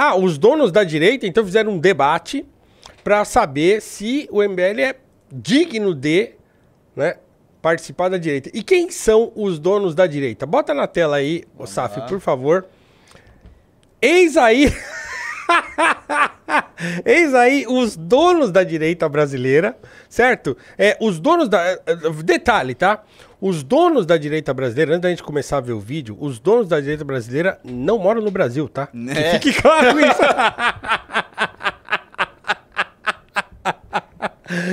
Ah, os donos da direita então fizeram um debate para saber se o MBL é digno de né, participar da direita. E quem são os donos da direita? Bota na tela aí, Vamos Saf, por favor. Eis aí. Eis aí os donos da direita brasileira, certo? É, os donos da. Eh, eh, detalhe, tá? Os donos da direita brasileira, antes da gente começar a ver o vídeo, os donos da direita brasileira não moram no Brasil, tá? É. Né? Que fique claro isso.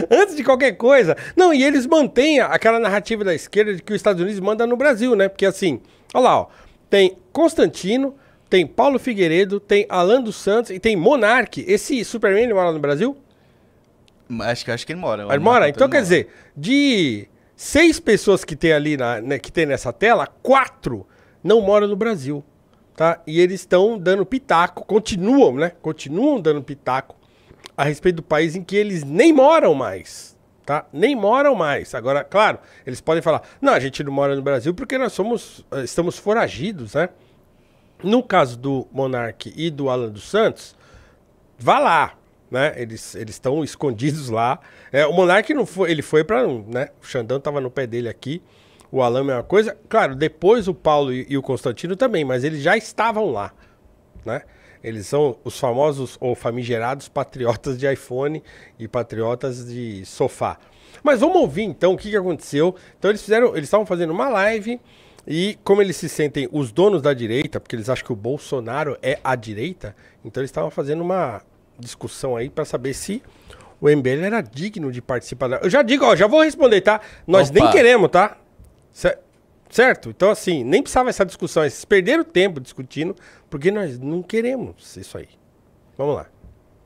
antes de qualquer coisa. Não, e eles mantêm aquela narrativa da esquerda de que os Estados Unidos manda no Brasil, né? Porque assim, olha lá, ó, tem Constantino, tem Paulo Figueiredo, tem Alan dos Santos e tem Monark, Esse Superman ele mora no Brasil? Acho que, acho que ele mora. Ele mora? Então quer mora. dizer, de seis pessoas que tem ali, na, né, que tem nessa tela, quatro não moram no Brasil. Tá? E eles estão dando pitaco, continuam, né? Continuam dando pitaco a respeito do país em que eles nem moram mais, tá? Nem moram mais. Agora, claro, eles podem falar: "Não, a gente não mora no Brasil porque nós somos eh, estamos foragidos, né? No caso do Monarque e do Alan dos Santos, vá lá, né? Eles eles estão escondidos lá. É, o Monarque não foi, ele foi para, né? O Xandão estava no pé dele aqui. O Alan mesma coisa. Claro, depois o Paulo e, e o Constantino também, mas eles já estavam lá, né? Eles são os famosos ou famigerados patriotas de iPhone e patriotas de sofá. Mas vamos ouvir então o que, que aconteceu. Então eles fizeram, eles estavam fazendo uma live e como eles se sentem os donos da direita, porque eles acham que o Bolsonaro é a direita, então eles estavam fazendo uma discussão aí para saber se o MBL era digno de participar da. Eu já digo, ó, já vou responder, tá? Nós Opa. nem queremos, tá? Certo? Então, assim, nem precisava essa discussão. Eles perderam tempo discutindo, porque nós não queremos isso aí. Vamos lá.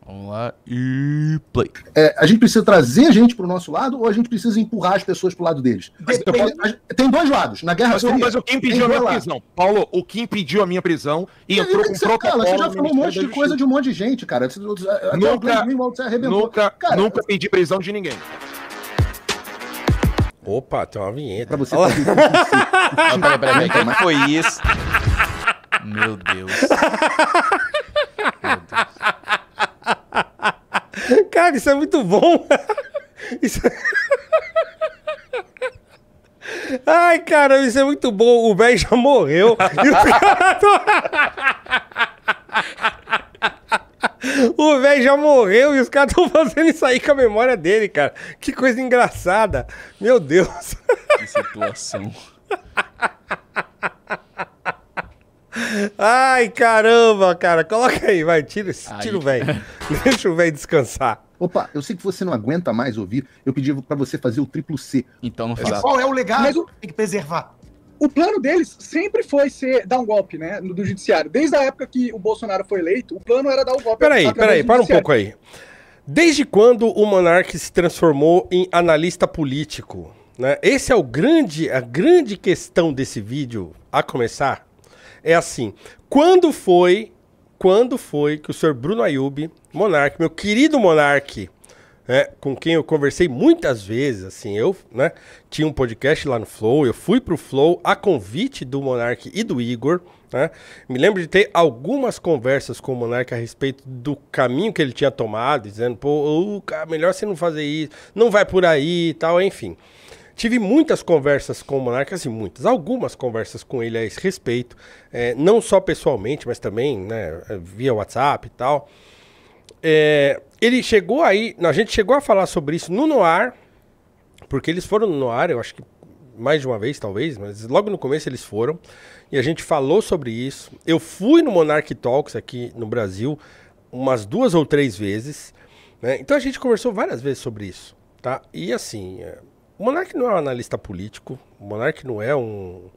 Vamos lá e play. É, a gente precisa trazer gente para o nosso lado ou a gente precisa empurrar as pessoas para o lado deles? Tem, tem, dois lados. Na guerra mas, Fria, mas o que impediu a minha prisão. Paulo, o que impediu a minha prisão e, e entrou com um protocolo. Cara, você já falou um monte de coisa de um monte de gente, cara. Você, até nunca, nunca, cara, nunca pedi prisão de ninguém. Opa, tem uma vinheta. Pra você. Olha lá. Não, peraí, peraí, peraí. É foi isso? Meu Deus. Meu Deus. Cara, isso é muito bom. Isso... É- Ai, cara, isso é muito bom. O velho já morreu. O velho já morreu e os caras estão fazendo isso aí com a memória dele, cara. Que coisa engraçada. Meu Deus. Que situação. Ai, caramba, cara. Coloca aí, vai. Tira, tira o velho. Deixa o velho descansar. Opa, eu sei que você não aguenta mais ouvir. Eu pedi para você fazer o triplo C. Então não faz. Qual é o legado? Mas o... Tem que preservar. O plano deles sempre foi ser dar um golpe, né, do judiciário. Desde a época que o Bolsonaro foi eleito, o plano era dar um golpe. Peraí, peraí, para um pouco aí. Desde quando o Monarque se transformou em analista político? Né? Esse é o grande, a grande questão desse vídeo, a começar é assim. Quando foi, quando foi que o senhor Bruno Ayub, monarque, meu querido monarque, né, com quem eu conversei muitas vezes, assim, eu, né, tinha um podcast lá no Flow, eu fui pro Flow a convite do Monarque e do Igor, né, me lembro de ter algumas conversas com o Monarque a respeito do caminho que ele tinha tomado, dizendo, pô, uh, melhor você não fazer isso, não vai por aí e tal, enfim. Tive muitas conversas com o Monarca, assim, muitas, algumas conversas com ele a esse respeito, é, não só pessoalmente, mas também né, é, via WhatsApp e tal. É, ele chegou aí, a gente chegou a falar sobre isso no Noir, porque eles foram no Noir, eu acho que mais de uma vez, talvez, mas logo no começo eles foram, e a gente falou sobre isso. Eu fui no Monarch Talks aqui no Brasil umas duas ou três vezes, né? então a gente conversou várias vezes sobre isso, tá? E assim. É o Monark não é um analista político, o Monark não é um,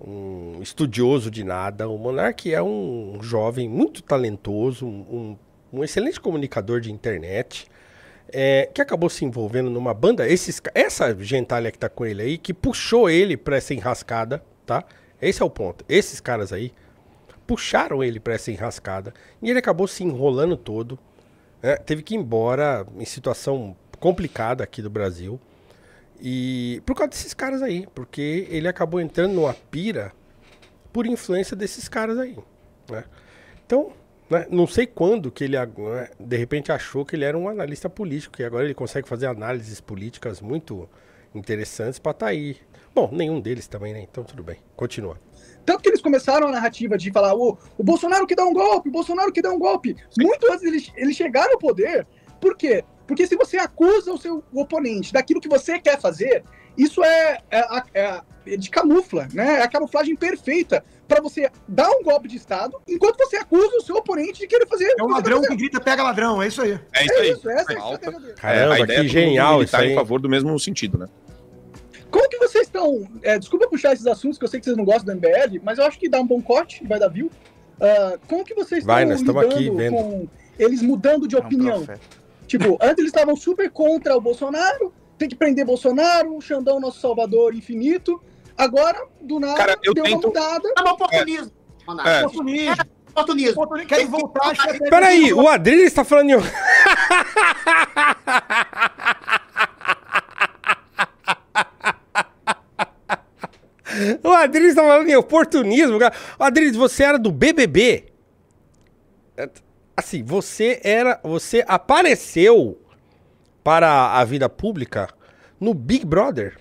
um estudioso de nada, o Monark é um jovem muito talentoso, um, um excelente comunicador de internet, é, que acabou se envolvendo numa banda, esses, essa gentalha que tá com ele aí, que puxou ele pra essa enrascada, tá? Esse é o ponto. Esses caras aí puxaram ele pra essa enrascada e ele acabou se enrolando todo, né? teve que ir embora em situação complicada aqui do Brasil. E por causa desses caras aí, porque ele acabou entrando numa pira por influência desses caras aí, né? Então, né, não sei quando que ele né, de repente achou que ele era um analista político e agora ele consegue fazer análises políticas muito interessantes para estar tá aí. Bom, nenhum deles também, né? Então tudo bem. Continua. Tanto que eles começaram a narrativa de falar o, o Bolsonaro que dá um golpe, o Bolsonaro que dá um golpe. Muito antes eles, eles chegaram ao poder, quê? Porque se você acusa o seu oponente daquilo que você quer fazer, isso é, é, é, é de camufla, né? É a camuflagem perfeita para você dar um golpe de Estado enquanto você acusa o seu oponente de querer fazer. É um tá ladrão que grita pega ladrão, é isso aí. É isso aí. É isso, essa é a Caramba, é, que é genial isso aí. em favor do mesmo sentido, né? Como que vocês estão? É, desculpa puxar esses assuntos, que eu sei que vocês não gostam do MBL, mas eu acho que dá um bom corte, vai dar view. Uh, como que vocês vai, estão lidando aqui vendo. com eles mudando de opinião? Um Tipo, antes eles estavam super contra o Bolsonaro, tem que prender Bolsonaro, o Xandão, nosso salvador infinito. Agora, do nada, Cara, eu deu tento... uma mudada. É um oportunismo. É. É. Oportunismo. Oportunismo. Querem voltar. Peraí, o Adriano está falando. O Adriles está tá falando em oportunismo. Adriles, você era do BBB assim, você era, você apareceu para a vida pública no Big Brother.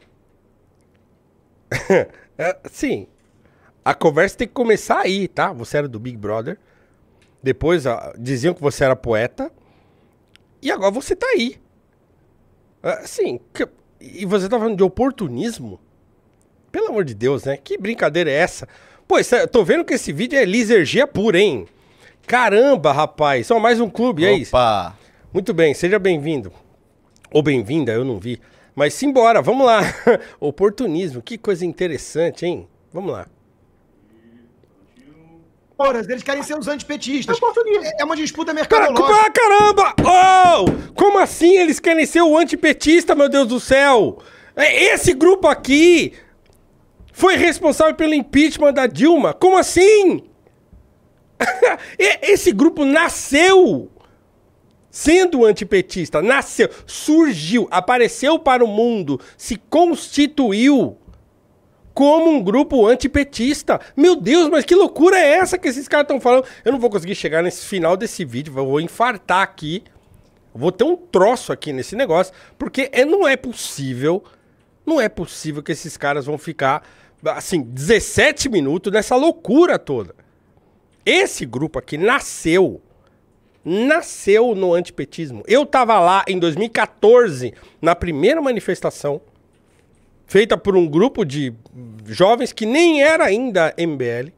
É, sim. A conversa tem que começar aí, tá? Você era do Big Brother. Depois ah, diziam que você era poeta. E agora você tá aí. Assim, que, e você tá falando de oportunismo? Pelo amor de Deus, né? Que brincadeira é essa? Pô, é, tô vendo que esse vídeo é lisergia pura, hein? Caramba, rapaz! Só mais um clube, Opa. é isso? Opa! Muito bem, seja bem-vindo. Ou bem-vinda, eu não vi. Mas simbora, vamos lá. Oportunismo, que coisa interessante, hein? Vamos lá. Eles querem ser os antipetistas. É, é, é uma disputa mercadológica. Ah, caramba! Oh! Como assim eles querem ser o antipetista, meu Deus do céu? É, esse grupo aqui foi responsável pelo impeachment da Dilma. Como assim? Esse grupo nasceu sendo antipetista, nasceu, surgiu, apareceu para o mundo, se constituiu como um grupo antipetista. Meu Deus, mas que loucura é essa que esses caras estão falando? Eu não vou conseguir chegar nesse final desse vídeo, vou infartar aqui. Vou ter um troço aqui nesse negócio, porque é, não é possível, não é possível que esses caras vão ficar, assim, 17 minutos nessa loucura toda. Esse grupo aqui nasceu nasceu no antipetismo. Eu estava lá em 2014, na primeira manifestação, feita por um grupo de jovens que nem era ainda MBL,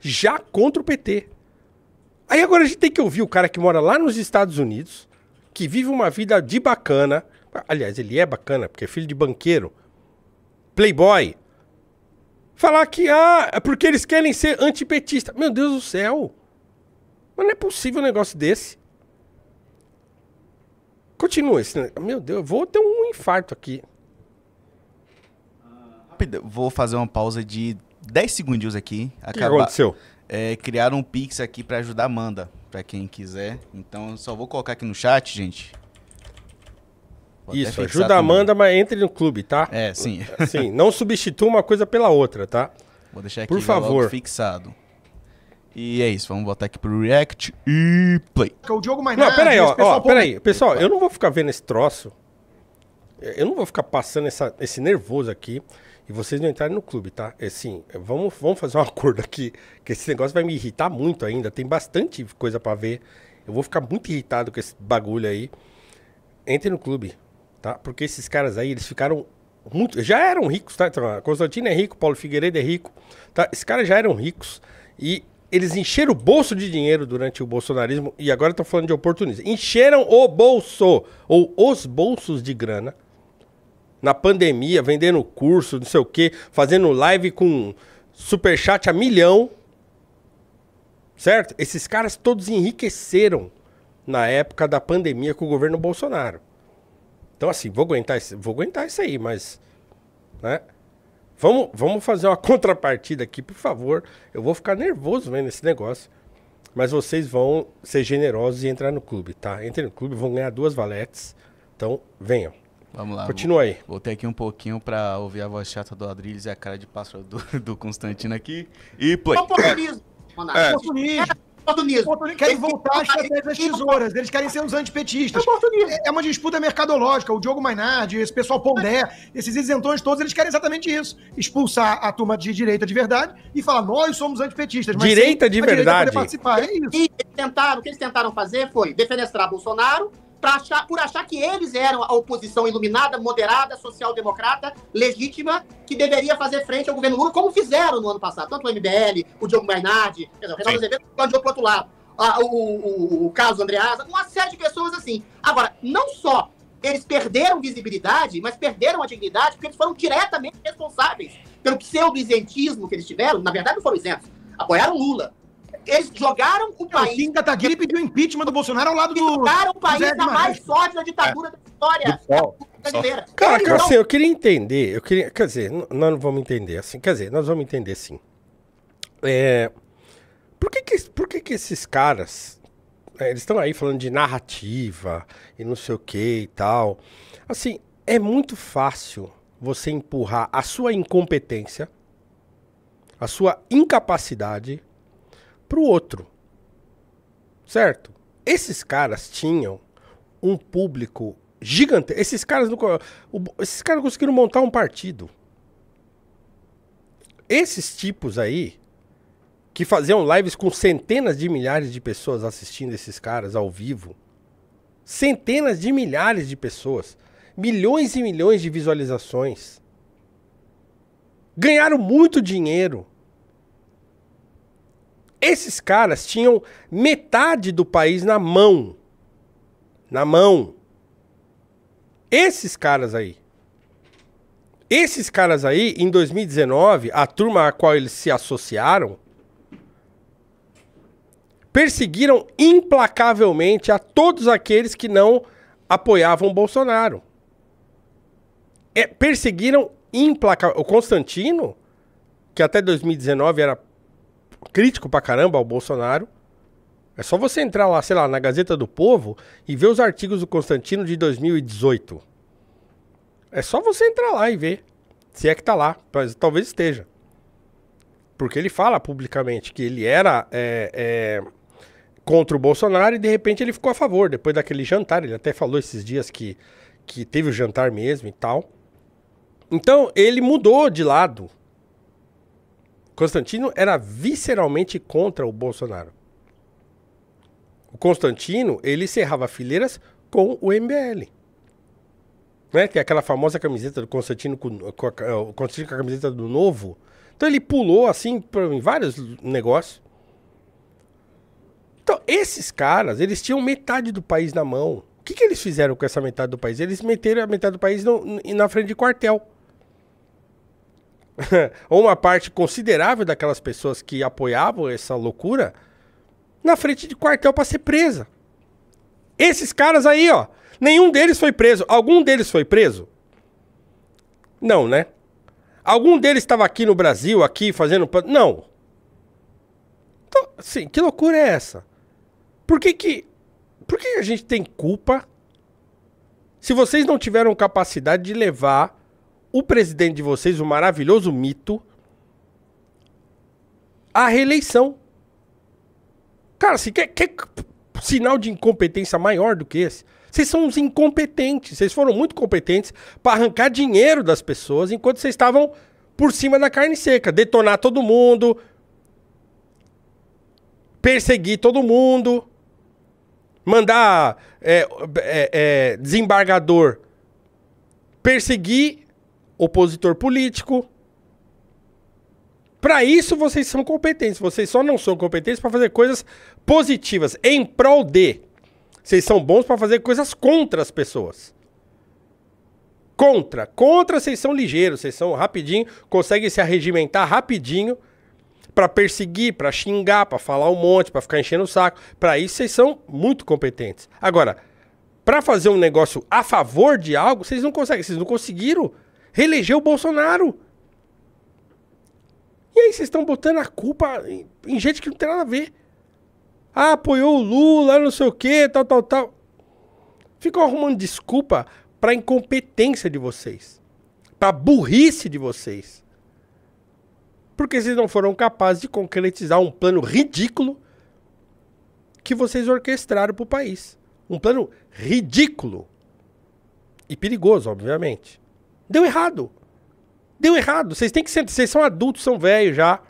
já contra o PT. Aí agora a gente tem que ouvir o cara que mora lá nos Estados Unidos, que vive uma vida de bacana. Aliás, ele é bacana, porque é filho de banqueiro, playboy, falar que, ah, é porque eles querem ser antipetistas. Meu Deus do céu! Mas não é possível um negócio desse. Continua esse negócio. Meu Deus, eu vou ter um infarto aqui. Ah, rápido, vou fazer uma pausa de 10 segundinhos aqui. O que aconteceu? É, criaram um Pix aqui para ajudar a Amanda, para quem quiser. Então, só vou colocar aqui no chat, gente. Isso, ajuda a Amanda, mas entre no clube, tá? É, sim. Sim, não substitua uma coisa pela outra, tá? Vou deixar aqui Por favor. fixado. E é isso, vamos botar aqui pro React e Play. O Diogo mais Não, peraí, ó, ó peraí. Pessoal, eu não vou ficar vendo esse troço. Eu não vou ficar passando essa, esse nervoso aqui e vocês não entrarem no clube, tá? Assim, vamos, vamos fazer um acordo aqui, que esse negócio vai me irritar muito ainda. Tem bastante coisa para ver. Eu vou ficar muito irritado com esse bagulho aí. Entre no clube. Tá? Porque esses caras aí, eles ficaram muito. Já eram ricos, tá? Então, Constantino é rico, Paulo Figueiredo é rico. Tá? Esses caras já eram ricos. E eles encheram o bolso de dinheiro durante o bolsonarismo e agora estão falando de oportunismo. Encheram o bolso, ou os bolsos de grana, na pandemia, vendendo curso, não sei o quê, fazendo live com superchat a milhão. Certo? Esses caras todos enriqueceram na época da pandemia com o governo Bolsonaro. Então, assim, vou aguentar, isso, vou aguentar isso aí, mas. Né? Vamos, vamos fazer uma contrapartida aqui, por favor. Eu vou ficar nervoso vendo esse negócio. Mas vocês vão ser generosos e entrar no clube, tá? Entrem no clube, vão ganhar duas valetes. Então, venham. Vamos lá. Continua aí. Voltei aqui um pouquinho pra ouvir a voz chata do Adriles e a cara de pássaro do, do Constantino aqui. E play. Populismo. É. Oportunismo. Eles querem voltar às estratégias das tesouras. Eles querem ser os antipetistas. É, é uma disputa mercadológica. O Diogo Mainardi, esse pessoal Pondé, esses isentões todos, eles querem exatamente isso. Expulsar a turma de direita de verdade e falar, nós somos antipetistas. direita de verdade. Direita é isso. E, e tentaram, o que eles tentaram fazer foi defenestrar Bolsonaro, achar, por achar que eles eram a oposição iluminada, moderada, social-democrata, legítima, que deveria fazer frente ao governo Lula, como fizeram no ano passado. Tanto o MBL, o Diogo Mainardi, o Renato Azevedo, o outro lado. Ah, o, o, o Carlos Andreasa, uma série de pessoas assim. Agora, não só eles perderam visibilidade, mas perderam a dignidade porque eles foram diretamente responsáveis pelo pseudo-isentismo que eles tiveram. Na verdade, não foram isentos. Apoiaram Lula, eles jogaram o país. O Kim Kataguiri pediu impeachment do Bolsonaro ao lado do. Jogaram o país na mais da ditadura é. da história. Cara, cara então... assim, eu queria entender. Eu queria, quer dizer, nós não vamos entender assim. Quer dizer, nós vamos entender sim. É, por que, que, por que, que esses caras. É, eles estão aí falando de narrativa e não sei o que e tal. Assim, é muito fácil você empurrar a sua incompetência, a sua incapacidade para o outro. Certo? Esses caras tinham um público gigante. Esses caras, esses caras conseguiram montar um partido. Esses tipos aí, que faziam lives com centenas de milhares de pessoas assistindo esses caras ao vivo. Centenas de milhares de pessoas. Milhões e milhões de visualizações. Ganharam muito dinheiro. Esses caras tinham metade do país na mão. Na mão. Esses caras aí. Esses caras aí, em 2019, a turma a qual eles se associaram, perseguiram implacavelmente a todos aqueles que não apoiavam Bolsonaro. É, perseguiram implacavelmente. O Constantino, que até 2019 era crítico pra caramba ao Bolsonaro. É só você entrar lá, sei lá, na Gazeta do Povo e ver os artigos do Constantino de 2018. É só você entrar lá e ver. Se é que tá lá. Talvez esteja. Porque ele fala publicamente que ele era é, é, contra o Bolsonaro e de repente ele ficou a favor. Depois daquele jantar, ele até falou esses dias que, que teve o jantar mesmo e tal. Então ele mudou de lado. Constantino era visceralmente contra o Bolsonaro. O Constantino, ele cerrava fileiras com o MBL. Né? Que é aquela famosa camiseta do Constantino com, com, a, é, Constantino com a camiseta do Novo. Então ele pulou assim pra, em vários negócios. Então, esses caras, eles tinham metade do país na mão. O que, que eles fizeram com essa metade do país? Eles meteram a metade do país no, na frente de quartel. ou uma parte considerável daquelas pessoas que apoiavam essa loucura, na frente de quartel para ser presa. Esses caras aí, ó, nenhum deles foi preso. Algum deles foi preso? Não, né? Algum deles estava aqui no Brasil, aqui fazendo. Não. Então, assim, que loucura é essa? Por que, que, por que a gente tem culpa se vocês não tiveram capacidade de levar o presidente de vocês, o maravilhoso mito, a reeleição. Cara, se assim, quer, quer sinal de incompetência maior do que esse? Vocês são uns incompetentes. Vocês foram muito competentes para arrancar dinheiro das pessoas enquanto vocês estavam por cima da carne seca, detonar todo mundo, perseguir todo mundo, mandar é, é, é, desembargador perseguir opositor político. Para isso vocês são competentes. Vocês só não são competentes para fazer coisas positivas em prol de. Vocês são bons para fazer coisas contra as pessoas. Contra, contra vocês são ligeiros, vocês são rapidinho, conseguem se arregimentar rapidinho para perseguir, para xingar, para falar um monte, para ficar enchendo o saco. Para isso vocês são muito competentes. Agora, para fazer um negócio a favor de algo, vocês não conseguem, vocês não conseguiram reelegeu o Bolsonaro. E aí vocês estão botando a culpa em, em gente que não tem nada a ver. Ah, apoiou o Lula, não sei o que, tal, tal, tal. Ficam arrumando desculpa pra incompetência de vocês. Pra burrice de vocês. Porque vocês não foram capazes de concretizar um plano ridículo que vocês orquestraram pro país. Um plano ridículo. E perigoso, obviamente. Deu errado. Deu errado. Vocês têm que sentar. Vocês são adultos, são velhos já.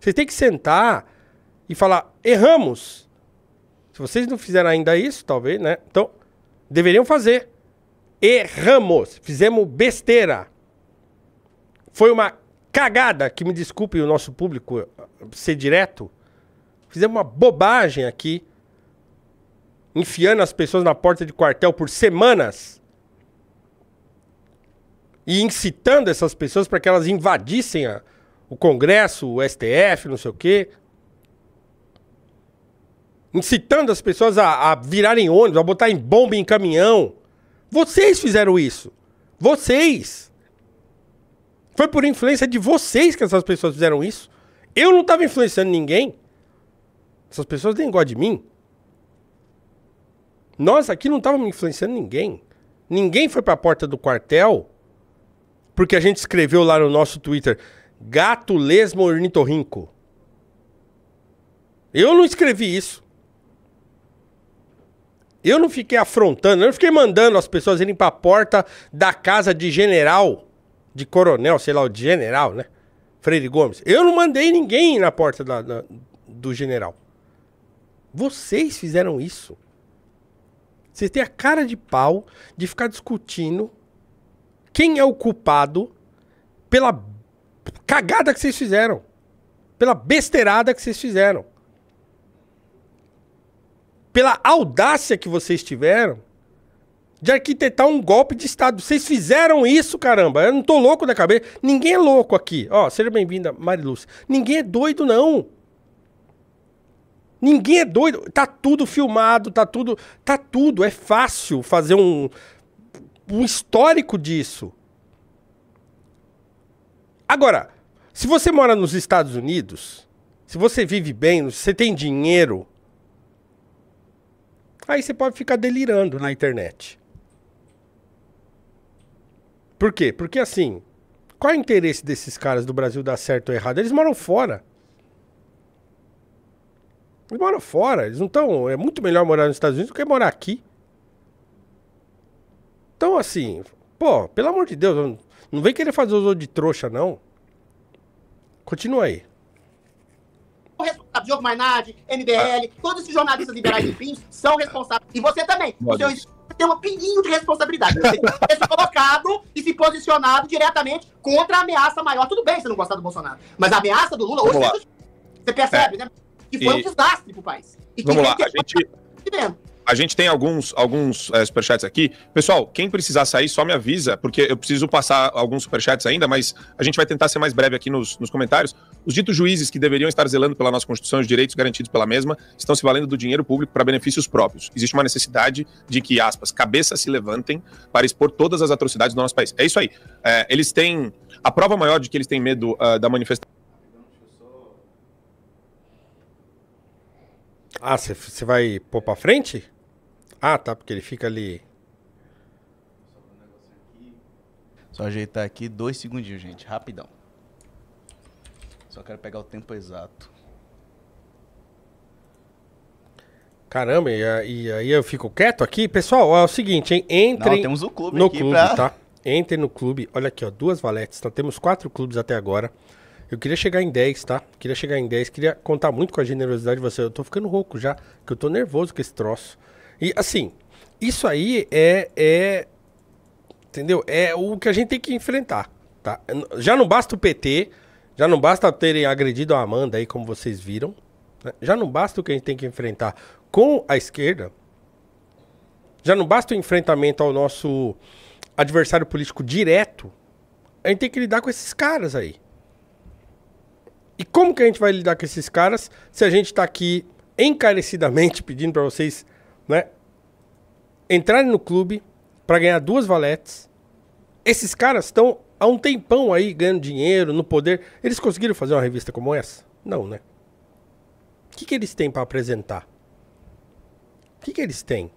Vocês têm que sentar e falar: erramos. Se vocês não fizeram ainda isso, talvez, né? Então, deveriam fazer. Erramos. Fizemos besteira. Foi uma cagada, que me desculpe o nosso público eh, ser direto. Fizemos uma bobagem aqui, enfiando as pessoas na porta de quartel por semanas e incitando essas pessoas para que elas invadissem a, o Congresso, o STF, não sei o quê. Incitando as pessoas a, a virarem ônibus, a botar em bomba em caminhão. Vocês fizeram isso. Vocês. Foi por influência de vocês que essas pessoas fizeram isso. Eu não estava influenciando ninguém. Essas pessoas nem gostam de mim. Nós aqui não estávamos influenciando ninguém. Ninguém foi para a porta do quartel porque a gente escreveu lá no nosso Twitter, gato lesmo ornitorrinco. Eu não escrevi isso. Eu não fiquei afrontando, eu não fiquei mandando as pessoas irem para a porta da casa de general, de coronel, sei lá, de general, né? Freire Gomes. Eu não mandei ninguém ir na porta da, da, do general. Vocês fizeram isso. Vocês têm a cara de pau de ficar discutindo quem é o culpado pela cagada que vocês fizeram, pela besteirada que vocês fizeram, pela audácia que vocês tiveram de arquitetar um golpe de Estado. Vocês fizeram isso, caramba. Eu não tô louco da cabeça. Ninguém é louco aqui. Ó, seja bem-vinda, Mariluz. Ninguém é doido, não. Ninguém é doido. Tá tudo filmado, tá tudo. Tá tudo. É fácil fazer um o histórico disso. Agora, se você mora nos Estados Unidos, se você vive bem, se você tem dinheiro, aí você pode ficar delirando na internet. Por quê? Porque assim, qual é o interesse desses caras do Brasil dar certo ou errado? Eles moram fora. Eles moram fora, eles não estão. É muito melhor morar nos Estados Unidos do que morar aqui. Então, assim, pô, pelo amor de Deus, não vem querer fazer os outros de trouxa, não. Continua aí. Diogo Mainardi, MBL, ah. todos esses jornalistas liberais de fins são responsáveis. E você também. Você tem um pinguinho de responsabilidade. Você ter colocado e se posicionado diretamente contra a ameaça maior. Tudo bem você não gostar do Bolsonaro, mas a ameaça do Lula hoje você, é você percebe, é. né? Que foi e... um desastre pro país. E Vamos lá, a gente... A gente tem alguns, alguns é, superchats aqui. Pessoal, quem precisar sair, só me avisa, porque eu preciso passar alguns superchats ainda, mas a gente vai tentar ser mais breve aqui nos, nos comentários. Os ditos juízes que deveriam estar zelando pela nossa Constituição e os direitos garantidos pela mesma estão se valendo do dinheiro público para benefícios próprios. Existe uma necessidade de que, aspas, cabeças se levantem para expor todas as atrocidades do nosso país. É isso aí. É, eles têm. A prova maior de que eles têm medo uh, da manifestação. Ah, você vai pôr pra frente? Ah, tá, porque ele fica ali. Só ajeitar aqui dois segundinhos, gente, rapidão. Só quero pegar o tempo exato. Caramba, e aí eu fico quieto aqui? Pessoal, é o seguinte, hein? Entrem. Não, temos o clube no clube, pra... tá? Entrem no clube. Olha aqui, ó, duas valetes. Então tá? temos quatro clubes até agora. Eu queria chegar em 10, tá? Queria chegar em 10, queria contar muito com a generosidade de você. Eu tô ficando rouco já, que eu tô nervoso com esse troço. E assim, isso aí é, é. Entendeu? É o que a gente tem que enfrentar. Tá? Já não basta o PT, já não basta terem agredido a Amanda aí, como vocês viram. Né? Já não basta o que a gente tem que enfrentar com a esquerda. Já não basta o enfrentamento ao nosso adversário político direto. A gente tem que lidar com esses caras aí. E como que a gente vai lidar com esses caras se a gente está aqui encarecidamente pedindo para vocês né? Entrarem no clube para ganhar duas valetes. Esses caras estão há um tempão aí ganhando dinheiro, no poder. Eles conseguiram fazer uma revista como essa? Não, né? O que, que eles têm para apresentar? O que, que eles têm?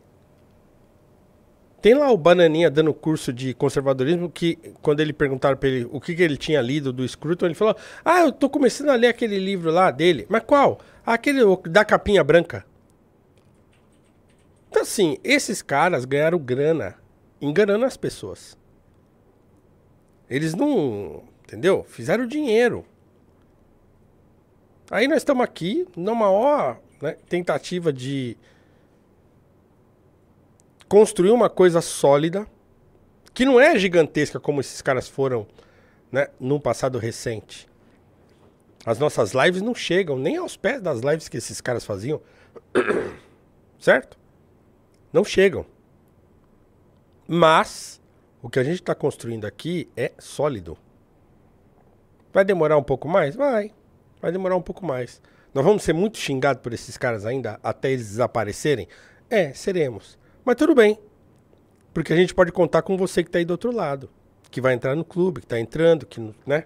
Tem lá o Bananinha dando curso de conservadorismo que, quando ele perguntaram para ele o que, que ele tinha lido do Scruton, ele falou: Ah, eu tô começando a ler aquele livro lá dele. Mas qual? Ah, aquele da capinha branca. Então, assim, esses caras ganharam grana enganando as pessoas. Eles não. Entendeu? Fizeram dinheiro. Aí nós estamos aqui numa maior né, tentativa de construir uma coisa sólida, que não é gigantesca como esses caras foram né, num passado recente. As nossas lives não chegam nem aos pés das lives que esses caras faziam. certo? Não chegam. Mas o que a gente está construindo aqui é sólido. Vai demorar um pouco mais? Vai. Vai demorar um pouco mais. Nós vamos ser muito xingados por esses caras ainda até eles desaparecerem? É, seremos. Mas tudo bem. Porque a gente pode contar com você que está aí do outro lado. Que vai entrar no clube, que está entrando, que, né?